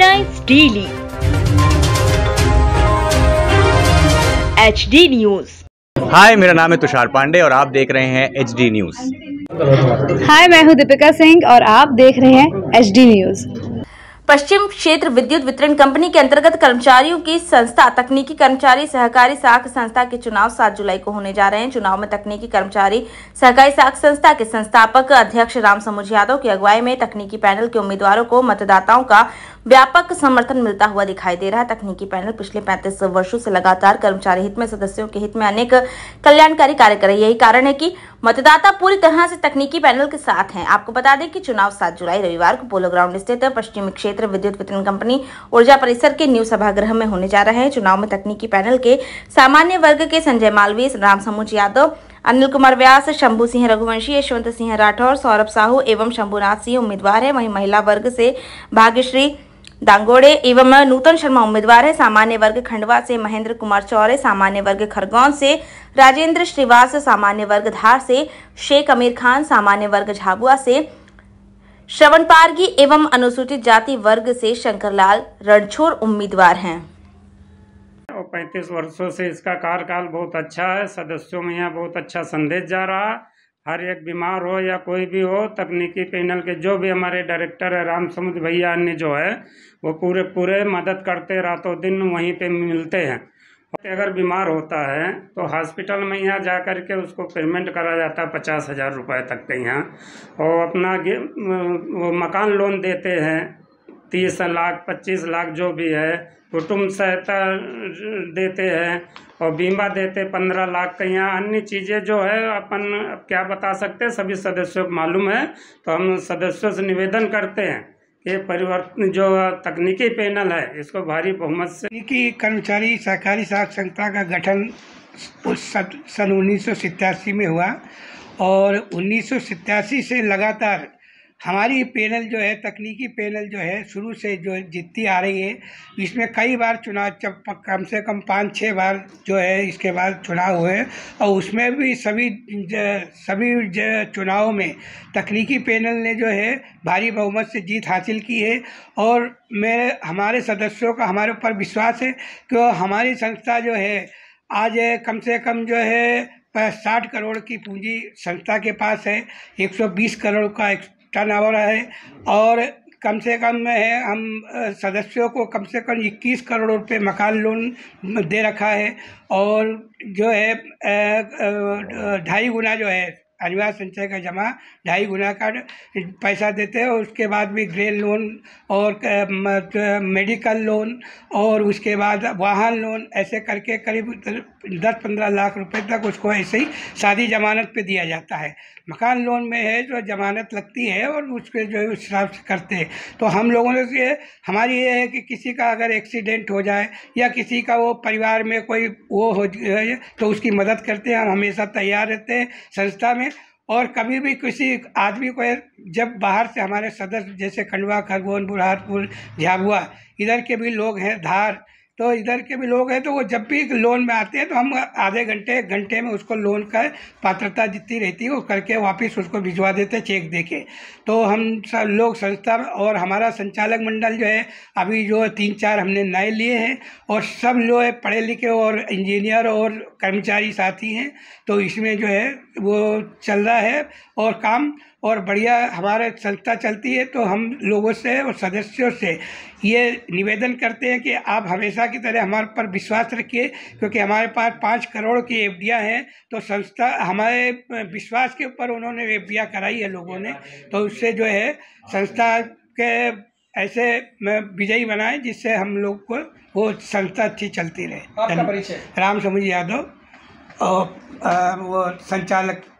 headlines daily H D news hi मेरा नाम है तुषार पांडे और आप देख रहे हैं एच डी न्यूज हाय मैं हूँ दीपिका सिंह और आप देख रहे हैं एच डी न्यूज पश्चिम क्षेत्र विद्युत वितरण कंपनी के अंतर्गत कर्मचारियों की संस्था तकनीकी कर्मचारी सहकारी साख संस्था के चुनाव 7 जुलाई को होने जा रहे हैं चुनाव में तकनीकी कर्मचारी सहकारी साख संस्था के संस्थापक अध्यक्ष राम समुझ यादव की अगुवाई में तकनीकी पैनल के उम्मीदवारों को मतदाताओं का व्यापक समर्थन मिलता हुआ दिखाई दे रहा है तकनीकी पैनल पिछले पैंतीस वर्षो से लगातार कर्मचारी हित में सदस्यों के हित में अनेक कल्याणकारी कार्य कर रही यही कारण है की मतदाता पूरी तरह से तकनीकी पैनल के साथ हैं आपको बता दें कि चुनाव 7 जुलाई रविवार को पोलो ग्राउंड स्थित पश्चिमी क्षेत्र विद्युत वितरण कंपनी ऊर्जा परिसर के न्यू सभागृह में होने जा रहे हैं चुनाव में तकनीकी पैनल के सामान्य वर्ग के संजय मालवीय राम समुच यादव अनिल कुमार व्यास शंभू सिंह रघुवंशी यशवंत सिंह राठौर सौरभ साहू एवं शंभुनाथ सिंह उम्मीदवार है वहीं महिला वर्ग से भाग्यश्री दांगोड़े एवं नूतन शर्मा उम्मीदवार है सामान्य वर्ग खंडवा से महेंद्र कुमार चौरे सामान्य वर्ग खरगोन से राजेंद्र श्रीवास सामान्य वर्ग धार से शेख अमीर खान सामान्य वर्ग झाबुआ से श्रवण पारगी एवं अनुसूचित जाति वर्ग से शंकरलाल रणछोड़ उम्मीदवार हैं पैंतीस वर्षों से इसका कार्यकाल बहुत अच्छा है सदस्यों में यहाँ बहुत अच्छा संदेश जा रहा है हर एक बीमार हो या कोई भी हो तकनीकी पैनल के जो भी हमारे डायरेक्टर है राम समुद्र भैया अन्य जो है वो पूरे पूरे मदद करते रातों दिन वहीं पे मिलते हैं अगर बीमार होता है तो हॉस्पिटल में यहाँ जा कर के उसको पेमेंट करा जाता है पचास हज़ार रुपये तक के यहाँ और अपना वो मकान लोन देते हैं तीस लाख पच्चीस लाख जो भी है कुटुम्ब सहायता देते हैं और बीमा देते पंद्रह लाख का यहाँ अन्य चीज़ें जो है अपन क्या बता सकते हैं सभी सदस्यों को मालूम है तो हम सदस्यों से निवेदन करते हैं कि परिवर्तन जो तकनीकी पैनल है इसको भारी बहुमत से तकनीकी कर्मचारी सहकारी साख संस्था का गठन उस सन उन्नीस में हुआ और उन्नीस से लगातार हमारी पैनल जो है तकनीकी पैनल जो है शुरू से जो जितती आ रही है इसमें कई बार चुनाव कम से कम पाँच छः बार जो है इसके बाद चुनाव हुए और उसमें भी सभी ज, सभी चुनावों में तकनीकी पैनल ने जो है भारी बहुमत से जीत हासिल की है और मेरे हमारे सदस्यों का हमारे ऊपर विश्वास है कि हमारी संस्था जो है आज कम से कम जो है साठ करोड़ की पूंजी संस्था के पास है 120 करोड़ का टर्न ओवर है और कम से कम है हम सदस्यों को कम से कम 21 करोड़ रुपए मकान लोन दे रखा है और जो है ढाई गुना जो है अनिवार्य संचय का जमा ढाई गुना का पैसा देते हैं उसके बाद भी ग्रेन लोन और मेडिकल लोन और उसके बाद वाहन लोन ऐसे करके करीब दस पंद्रह लाख रुपए तक उसको ऐसे ही शादी जमानत पे दिया जाता है मकान लोन में है जो जमानत लगती है और उसके जो है उस हिसाब से करते हैं तो हम लोगों ने ये हमारी ये है कि किसी का अगर एक्सीडेंट हो जाए या किसी का वो परिवार में कोई वो हो तो उसकी मदद करते हैं हम हमेशा तैयार रहते हैं संस्था में और कभी भी किसी आदमी को जब बाहर से हमारे सदस्य जैसे खंडवा खरगोन बुरहानपुर झाबुआ इधर के भी लोग हैं धार तो इधर के भी लोग हैं तो वो जब भी लोन में आते हैं तो हम आधे घंटे एक घंटे में उसको लोन का पात्रता जितनी रहती है वो करके वापस उसको भिजवा देते चेक दे के तो हम सब लोग संस्था और हमारा संचालक मंडल जो है अभी जो तीन चार हमने नए लिए हैं और सब जो है पढ़े लिखे और इंजीनियर और कर्मचारी साथी हैं तो इसमें जो है वो चल रहा है और काम और बढ़िया हमारे संस्था चलती है तो हम लोगों से और सदस्यों से ये निवेदन करते हैं कि आप हमेशा की तरह हमारे पर विश्वास रखिए क्योंकि हमारे पास पाँच करोड़ की एफडियाँ हैं तो संस्था हमारे विश्वास के ऊपर उन्होंने एफडियाँ कराई है लोगों ने तो उससे जो है संस्था के ऐसे में विजयी बनाए जिससे हम लोग को वो संस्था अच्छी चलती रहे आपका परिचय राम समुझ यादव और वो संचालक